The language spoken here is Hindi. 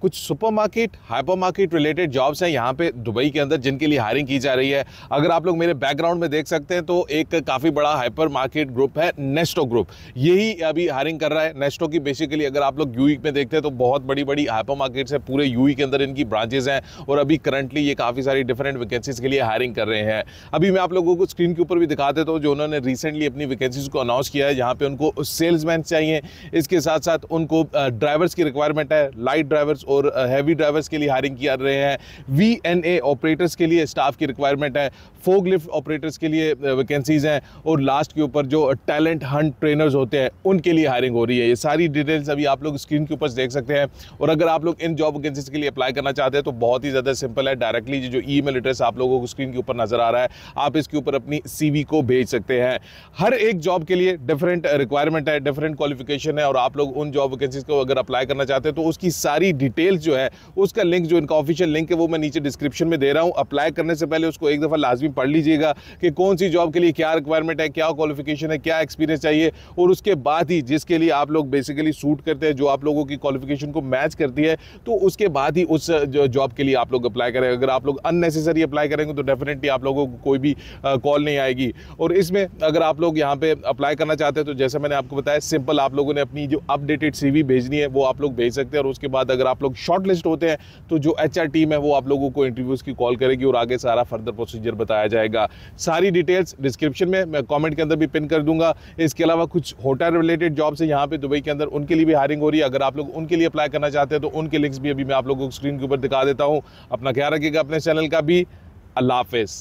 कुछ सुपरमार्केट हाइपरमार्केट रिलेटेड जॉब्स हैं यहाँ पे दुबई के अंदर जिनके लिए हायरिंग की जा रही है अगर आप लोग मेरे बैकग्राउंड में देख सकते हैं तो एक काफ़ी बड़ा हाइपर मार्केट ग्रुप है नेस्टो ग्रुप यही अभी हायरिंग कर रहा है नेस्टो की बेसिकली अगर आप लोग यू e में देखते हैं तो बहुत बड़ी बड़ी हाइपर मार्केट्स हैं पूरे यू e के अंदर इनकी ब्रांचेज हैं और अभी करंटली ये काफ़ी सारी डिफरेंट वैकेंसीज के लिए हायरिंग कर रहे हैं अभी मैं आप लोगों को स्क्रीन के ऊपर भी दिखा देता हूँ जो उन्होंने रिसेंटली अपनी वैकेंसीज को अनाउंस किया है जहाँ पर उनको सेल्समैन चाहिए इसके साथ साथ उनको ड्राइवर्स की रिक्वायरमेंट है लाइट ड्राइवर्स और हैवी ड्राइवर्स के लिए हायरिंग किया रहे हैं वी एन ए ऑपरेटर्स के लिए स्टाफ की रिक्वायरमेंट है फोक लिफ्ट ऑपरेटर्स के लिए वैकेंसीज़ हैं और लास्ट के ऊपर जो टैलेंट हंट ट्रेनर्स होते हैं उनके लिए हायरिंग हो रही है ये सारी डिटेल्स अभी आप लोग स्क्रीन के ऊपर देख सकते हैं और अगर आप लोग इन जॉब वैकेंसीज़ के लिए अप्लाई करना चाहते हैं तो बहुत ही ज़्यादा सिंपल है डायरेक्टली जो ई मेल एड्रेस आप लोगों को स्क्रीन के ऊपर नज़र आ रहा है आप इसके ऊपर अपनी सी को भेज सकते हैं हर एक जॉब के लिए डिफरेंट रिक्वायरमेंट है डिफरेंट क्वालिफिकेशन है और आप लोग उन जॉब वैकेंसीज को अगर अप्लाई करना चाहते हैं तो उसकी सारी डिटेल डिटेल्स जो है उसका लिंक जो इनका ऑफिशियल लिंक है वो मैं नीचे डिस्क्रिप्शन में दे रहा हूँ अप्लाई करने से पहले उसको एक दफ़ा लाजमी पढ़ लीजिएगा कि कौन सी जॉब के लिए क्या रिक्वायरमेंट है क्या क्वालिफिकेशन है क्या एक्सपीरियंस चाहिए और उसके बाद ही जिसके लिए आप लोग बेसिकली सूट करते हैं जो आप लोगों की क्वालिफिकेशन को मैच करती है तो उसके बाद ही उस जॉब के लिए आप लोग अप्लाई करें अगर आप लोग अननेसेसरी अप्लाई करेंगे तो डेफिनेटली आप लोगों को कोई भी कॉल नहीं आएगी और इसमें अगर आप लोग यहाँ पे अप्लाई करना चाहते हैं तो जैसे मैंने आपको बताया सिंपल आप लोगों ने अपनी जो अपडेटेड सीवी भेजनी है वो आप लोग भेज सकते हैं और उसके बाद अगर आप लोग शॉर्ट लिस्ट होते हैं तो जो एच टीम है वो आप लोगों को इंटरव्यूज़ की कॉल करेगी और आगे सारा फर्दर प्रोसीजर बताया जाएगा सारी डिटेल्स डिस्क्रिप्शन में मैं कॉमेंट के अंदर भी पिन कर दूंगा इसके अलावा कुछ होटल रिलेटेड जॉब्स है यहाँ पे दुबई के अंदर उनके लिए भी हायरिंग हो रही है अगर आप लोग उनके लिए अप्लाई करना चाहते हैं तो उनके लिंक्स भी अभी मैं आप लोगों को स्क्रीन के ऊपर दिखा देता हूँ अपना ख्याल रखिएगा अपने चैनल का भी अल्लाह हाफिज़